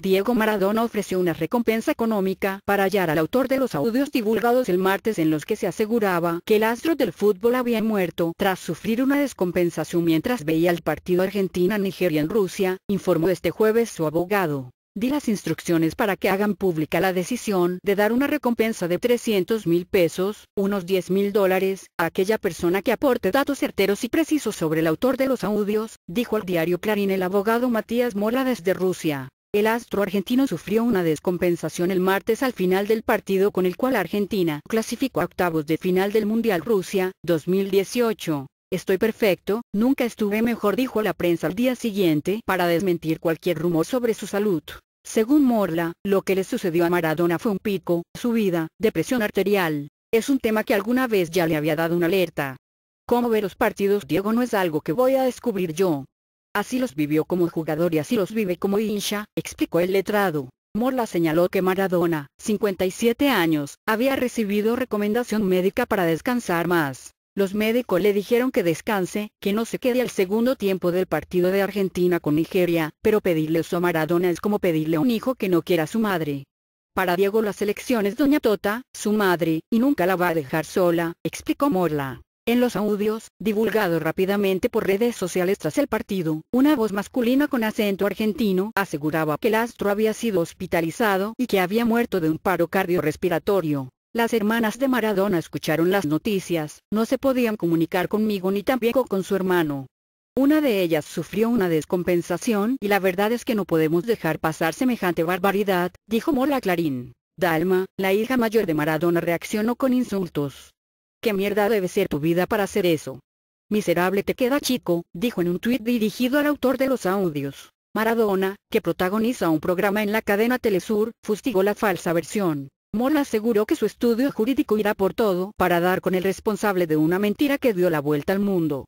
Diego Maradona ofreció una recompensa económica para hallar al autor de los audios divulgados el martes en los que se aseguraba que el astro del fútbol había muerto tras sufrir una descompensación mientras veía el partido Argentina-Nigeria en Rusia, informó este jueves su abogado. Di las instrucciones para que hagan pública la decisión de dar una recompensa de 300 mil pesos, unos 10 mil dólares, a aquella persona que aporte datos certeros y precisos sobre el autor de los audios, dijo al diario Clarín el abogado Matías Mola desde Rusia. El astro argentino sufrió una descompensación el martes al final del partido con el cual Argentina clasificó a octavos de final del Mundial Rusia 2018. Estoy perfecto, nunca estuve mejor dijo la prensa al día siguiente para desmentir cualquier rumor sobre su salud. Según Morla, lo que le sucedió a Maradona fue un pico, subida, depresión arterial. Es un tema que alguna vez ya le había dado una alerta. Cómo ver los partidos Diego no es algo que voy a descubrir yo. Así los vivió como jugador y así los vive como hincha, explicó el letrado. Morla señaló que Maradona, 57 años, había recibido recomendación médica para descansar más. Los médicos le dijeron que descanse, que no se quede al segundo tiempo del partido de Argentina con Nigeria, pero pedirle eso a Maradona es como pedirle a un hijo que no quiera a su madre. Para Diego la selección es Doña Tota, su madre, y nunca la va a dejar sola, explicó Morla. En los audios, divulgados rápidamente por redes sociales tras el partido, una voz masculina con acento argentino aseguraba que el astro había sido hospitalizado y que había muerto de un paro cardiorrespiratorio. Las hermanas de Maradona escucharon las noticias, no se podían comunicar conmigo ni tampoco con su hermano. Una de ellas sufrió una descompensación y la verdad es que no podemos dejar pasar semejante barbaridad, dijo Mola Clarín. Dalma, la hija mayor de Maradona reaccionó con insultos. ¿Qué mierda debe ser tu vida para hacer eso? Miserable te queda chico, dijo en un tuit dirigido al autor de los audios. Maradona, que protagoniza un programa en la cadena Telesur, fustigó la falsa versión. Mola aseguró que su estudio jurídico irá por todo para dar con el responsable de una mentira que dio la vuelta al mundo.